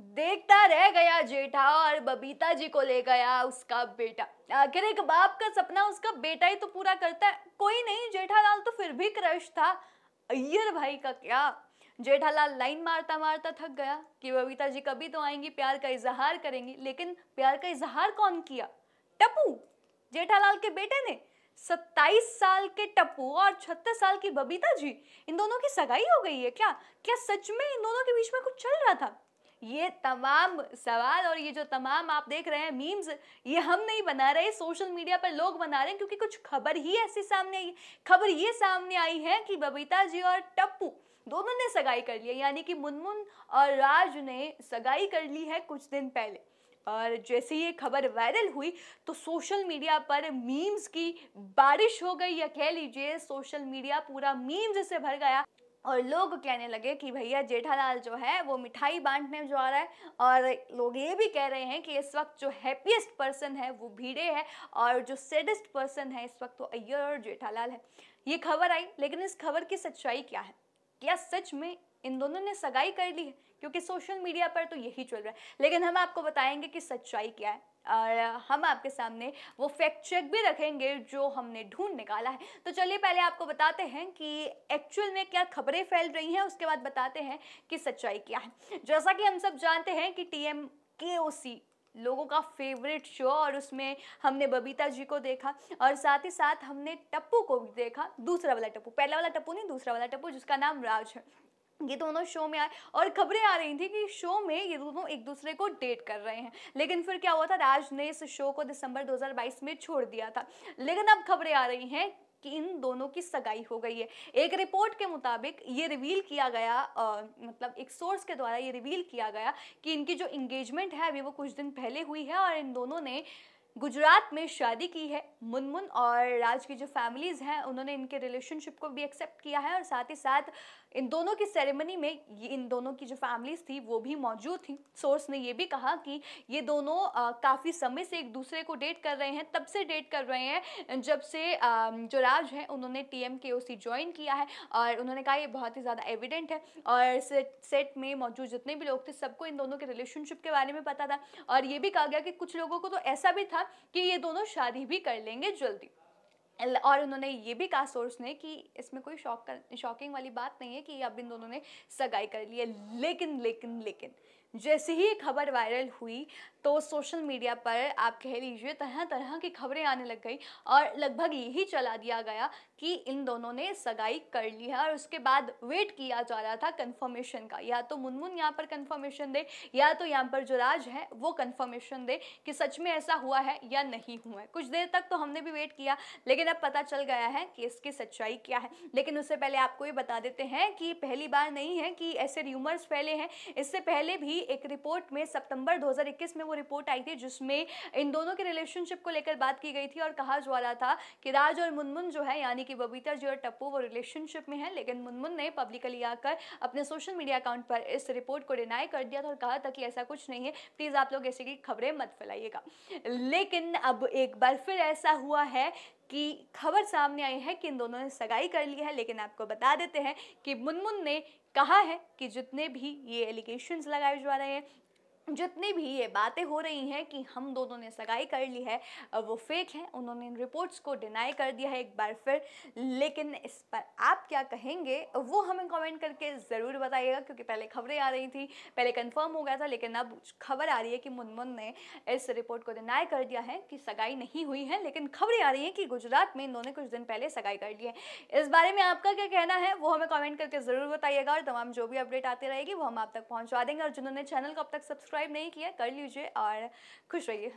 देखता रह गया जेठा और बबीता जी को ले गया उसका बेटा आखिर एक बाप का सपना उसका बेटा ही तो पूरा करता है कोई नहीं जेठालाल तो फिर भी क्रश था अय्यर भाई का क्या जेठालाल लाइन मारता मारता थक गया कि बबीता जी कभी तो आएंगी प्यार का इजहार करेंगी लेकिन प्यार का इजहार कौन किया टपू जेठालाल के बेटे ने सत्ताईस साल के टप्पू और छत्तीस साल की बबीता जी इन दोनों की सगाई हो गई है क्या क्या सच में इन दोनों के बीच में कुछ चल रहा था ये तमाम सवाल और ये जो तमाम आप देख रहे हैं मीम्स ये हम नहीं बना रहे सोशल मीडिया पर लोग बना रहे हैं क्योंकि कुछ खबर ही ऐसी सामने आई खबर ये सामने आई है कि बबीता जी और टप्पू दोनों ने सगाई कर ली है यानी कि मुनमुन और राज ने सगाई कर ली है कुछ दिन पहले और जैसे ये खबर वायरल हुई तो सोशल मीडिया पर मीम्स की बारिश हो गई या कह लीजिए सोशल मीडिया पूरा मीम्स से भर गया और लोग कहने लगे कि भैया जेठालाल जो है वो मिठाई बांटने जो आ रहा है और लोग ये भी कह रहे हैं कि इस वक्त जो हैप्पीएस्ट पर्सन है वो भीड़े है और जो सेडेस्ट पर्सन है इस वक्त वो अय्यर और जेठालाल है ये खबर आई लेकिन इस खबर की सच्चाई क्या है क्या सच में इन दोनों ने सगाई कर ली है क्योंकि सोशल मीडिया पर तो यही चल रहा है लेकिन हम आपको बताएंगे कि सच्चाई क्या है और हम आपके सामने वो फैक्ट चेक भी रखेंगे जो हमने ढूंढ निकाला है तो चलिए पहले आपको बताते हैं कि एक्चुअल में क्या खबरें फैल रही हैं उसके बाद बताते हैं कि सच्चाई क्या है जैसा कि हम सब जानते हैं कि टी एम के ओ सी लोगों का फेवरेट शो और उसमें हमने बबीता जी को देखा और साथ ही साथ हमने टप्पू को भी देखा दूसरा वाला टप्पू पहला वाला टप्पू नहीं दूसरा वाला टप्पू जिसका नाम राज है ये दोनों शो में आए और खबरें आ रही थी कि शो में ये दोनों एक दूसरे को डेट कर रहे हैं लेकिन फिर क्या हुआ था राज ने इस शो को दिसंबर 2022 में छोड़ दिया था लेकिन अब खबरें आ रही हैं कि इन दोनों की सगाई हो गई है एक रिपोर्ट के मुताबिक ये रिवील किया गया आ, मतलब एक सोर्स के द्वारा ये रिवील किया गया कि इनकी जो इंगेजमेंट है अभी वो कुछ दिन पहले हुई है और इन दोनों ने गुजरात में शादी की है मुनमुन और राज की जो फैमिलीज़ हैं उन्होंने इनके रिलेशनशिप को भी एक्सेप्ट किया है और साथ ही साथ इन दोनों की सेरेमनी में ये इन दोनों की जो फैमिलीज थी वो भी मौजूद थी सोर्स ने ये भी कहा कि ये दोनों काफ़ी समय से एक दूसरे को डेट कर रहे हैं तब से डेट कर रहे हैं जब से जो राज हैं उन्होंने टी एम के ओ सी ज्वाइन किया है और उन्होंने कहा ये बहुत ही ज़्यादा एविडेंट है और सेट में मौजूद जितने भी लोग थे सबको इन दोनों के रिलेशनशिप के बारे में पता था और ये भी कहा गया कि कुछ लोगों को तो ऐसा भी था कि ये दोनों शादी भी कर लेंगे जल्दी और उन्होंने ये भी कहा सोर्स ने कि इसमें कोई शॉक शॉकिंग वाली बात नहीं है कि अब इन दोनों ने सगाई कर ली है लेकिन लेकिन लेकिन जैसे ही ये खबर वायरल हुई तो सोशल मीडिया पर आप कह लीजिए तरह तरह की खबरें आने लग गई और लगभग यही चला दिया गया कि इन दोनों ने सगाई कर ली है और उसके बाद वेट किया जा रहा था कंफर्मेशन का या तो मुनमुन यहाँ पर कंफर्मेशन दे या तो यहाँ पर जो राज है वो कंफर्मेशन दे कि सच में ऐसा हुआ है या नहीं हुआ है कुछ देर तक तो हमने भी वेट किया लेकिन अब पता चल गया है कि इसकी सच्चाई क्या है लेकिन उससे पहले आपको ये बता देते हैं कि पहली बार नहीं है कि ऐसे र्यूमर्स फैले हैं इससे पहले भी एक रिपोर्ट में सितंबर 2021 में वो रिपोर्ट आई थी जिसमें इन दोनों के रिलेशनशिप को लेकर बात की गई थी और कहा जा रहा था कि राज और मुनमुन जो है यानी कि बबीता जी और टप्पू वो रिलेशनशिप में है लेकिन मुनमुन ने पब्लिकली आकर अपने सोशल मीडिया अकाउंट पर इस रिपोर्ट को डिनाई कर दिया था और कहा था कि ऐसा कुछ नहीं है प्लीज़ आप लोग ऐसी खबरें मत फैलाइएगा लेकिन अब एक बार फिर ऐसा हुआ है कि खबर सामने आई है कि इन दोनों ने सगाई कर ली है लेकिन आपको बता देते हैं कि मुनमुन ने कहा है कि जितने भी ये एलिगेशन लगाए जा रहे हैं जितनी भी ये बातें हो रही हैं कि हम दोनों ने सगाई कर ली है वो फेक है उन्होंने इन रिपोर्ट्स को डिनाई कर दिया है एक बार फिर लेकिन इस पर आप क्या कहेंगे वो हमें कमेंट करके ज़रूर बताइएगा क्योंकि पहले खबरें आ रही थी पहले कंफर्म हो गया था लेकिन अब खबर आ रही है कि मुनमुन ने इस रिपोर्ट को डिनाई कर दिया है कि सगाई नहीं हुई है लेकिन खबरें आ रही हैं कि गुजरात में इन्होंने कुछ दिन पहले सगाई कर ली है इस बारे में आपका क्या कहना है वो हमें कॉमेंट करके ज़रूर बताइएगा और तमाम जो भी अपडेट आती रहेगी वो हम आप तक पहुँचवा देंगे और जिन्होंने चैनल को अब तक सब्सक्राइब सब्सक्राइब नहीं किया कर लीजिए और खुश रहिए